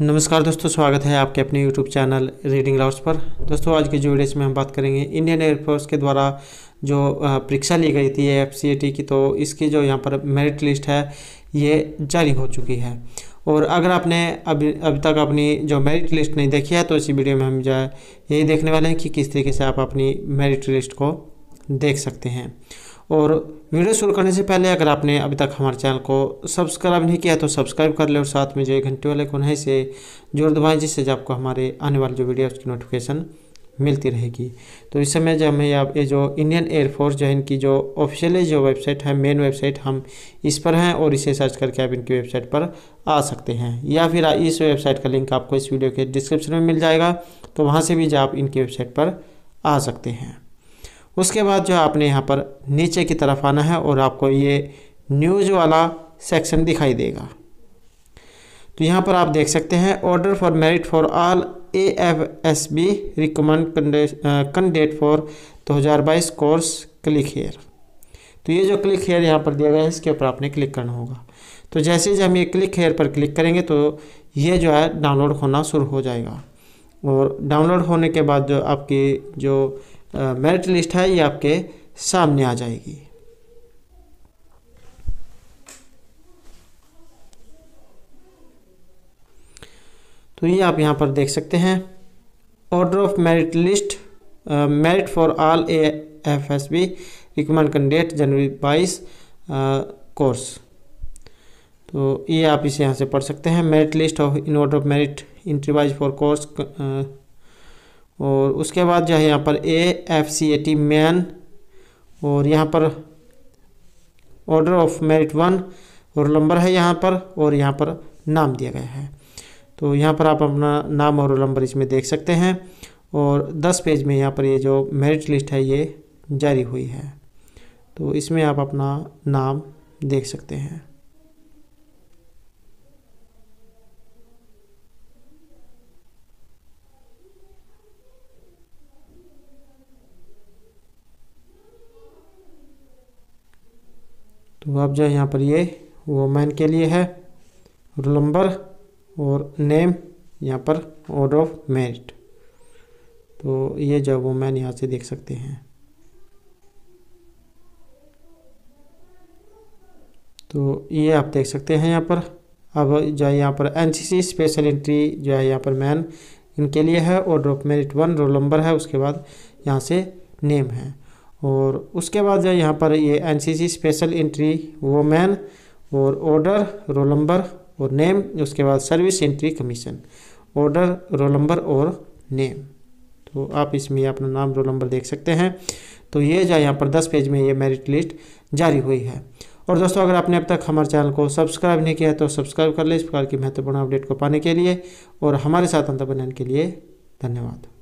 नमस्कार दोस्तों स्वागत है आपके अपने YouTube चैनल रीडिंग लाउट्स पर दोस्तों आज के जो वीडियो में हम बात करेंगे इंडियन एयरफोर्स के द्वारा जो परीक्षा ली गई थी एफ सी की तो इसकी जो यहाँ पर मेरिट लिस्ट है ये जारी हो चुकी है और अगर आपने अभी अभी तक अपनी जो मेरिट लिस्ट नहीं देखी है तो इसी वीडियो में हम जो है यही देखने वाले हैं कि किस तरीके से आप अपनी मेरिट लिस्ट को देख सकते हैं और वीडियो शुरू करने से पहले अगर आपने अभी तक हमारे चैनल को सब्सक्राइब नहीं किया तो सब्सक्राइब कर ले और साथ में जो एक घंटे वाले को नहीं से जोर दबाएँ जिससे आपको हमारे आने वाले जो वीडियो उसकी नोटिफिकेशन मिलती रहेगी तो इस समय जो हमें आप ये जो इंडियन एयरफोर्स जो है इनकी जो ऑफिशियली जो वेबसाइट है मेन वेबसाइट हम इस पर हैं और इसे सर्च करके आप इनकी वेबसाइट पर आ सकते हैं या फिर इस वेबसाइट का लिंक आपको इस वीडियो के डिस्क्रिप्शन में मिल जाएगा तो वहाँ से भी जो आप इनकी वेबसाइट पर आ सकते हैं उसके बाद जो है आपने यहाँ पर नीचे की तरफ आना है और आपको ये न्यूज़ वाला सेक्शन दिखाई देगा तो यहाँ पर आप देख सकते हैं order for merit for all A F S B recommend candidate for 2022 course click here तो ये जो क्लिक हेयर यहाँ पर दिया गया है इसके ऊपर आपने क्लिक करना होगा तो जैसे ही हम ये क्लिक हेयर पर क्लिक करेंगे तो ये जो है डाउनलोड होना शुरू हो जाएगा और डाउनलोड होने के बाद जो आपकी जो मेरिट लिस्ट है ये आपके सामने आ जाएगी तो ये आप यहाँ पर देख सकते हैं order of merit list merit for all A F S B recommend candidate January बाईस कोर्स तो ये आप इसे यहाँ से पढ़ सकते हैं merit list of in order of merit entrywise for course और उसके बाद जो है यहाँ पर A F C A T man और यहाँ पर ऑर्डर ऑफ मेरिट वन और नंबर है यहाँ पर और यहाँ पर नाम दिया गया है तो यहाँ पर आप अपना नाम और नंबर इसमें देख सकते हैं और 10 पेज में यहाँ पर ये जो मेरिट लिस्ट है ये जारी हुई है तो इसमें आप अपना नाम देख सकते हैं तो अब जो है यहाँ पर ये वोमेन के लिए है रोल नंबर और नेम यहाँ पर ऑर्डर ऑफ मेरिट तो ये जो वोमेन यहाँ से देख सकते हैं तो ये आप देख सकते हैं यहाँ पर अब जो है यहाँ पर एनसीसी स्पेशल एंट्री जो है यहाँ पर मैन इनके लिए है order of merit one roll number है उसके बाद यहाँ से नेम है और उसके बाद जो यहाँ पर ये एनसीसी स्पेशल एंट्री वोमैन और ऑर्डर रोल नंबर और नेम उसके बाद service entry commission order roll number और नेम तो आप इसमें अपना नाम रोल नंबर देख सकते हैं तो ये जो यहाँ पर दस पेज में ये मेरिट लिस्ट जारी हुई है और दोस्तों अगर आपने अब तक हमारे चैनल को सब्सक्राइब नहीं किया है तो सब्सक्राइब कर ले इस प्रकार की महत्वपूर्ण अपडेट को पाने के लिए और हमारे साथ अंत बनने के लिए धन्यवाद